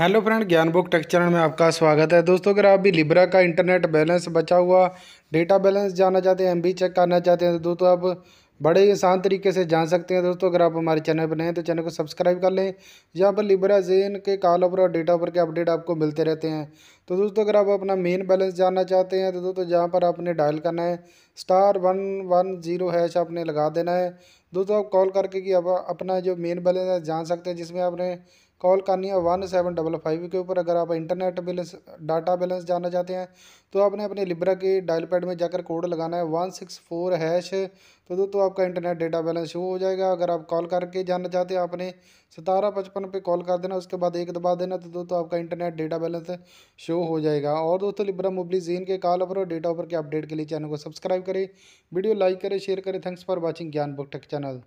hello friend Gyan book tech channel में आपका स्वागत है दोस्तों अगर आप भी लिब्रा का इंटरनेट बैलेंस बचा हुआ डेटा बैलेंस जानना चाहते हैं एम चेक करना चाहते हैं तो दोस्तों आप बड़े ही आसान तरीके से जान सकते हैं दोस्तों अगर आप हमारे चैनल पर नए हैं तो चैनल को सब्सक्राइब कर लें यहाँ पर लिब्रा जेन के कॉल ऑफर और डेटा ऑफर के अपडेट आपको मिलते रहते हैं तो दोस्तों अगर आप अपना मेन बैलेंस जानना चाहते हैं तो दोस्तों यहाँ पर आपने डायल करना है star one one zero hash आपने लगा देना है दोस्तों आप कॉल करके कि आप अपना जो मेन बैलेंस है जान सकते हैं जिसमें आपने कॉल करनी है वन सेवन डबल फाइव के ऊपर अगर आप इंटरनेट बैलेंस डाटा बैलेंस जानना चाहते हैं तो आपने अपने लिब्रा के डायल पैड में जाकर कोड लगाना है वन सिक्स फोर हैश तो दोस्तों आपका इंटरनेट डेटा बैलेंस शो हो जाएगा अगर आप कॉल करके जानना चाहते हैं आपने सतारह पचपन पर कॉल कर देना उसके बाद एक दबा देना तो दोस्तों आपका इंटरनेट डेटा बैलेंस शो हो जाएगा और दोस्तों लिब्रा मोबली जीन के कॉल ऑफर और डेटा ऑफर के अपडेट के लिए चैनल को सब्सक्राइब करें वीडियो लाइक करें शेयर करें thanks for watching Gyan book tech channel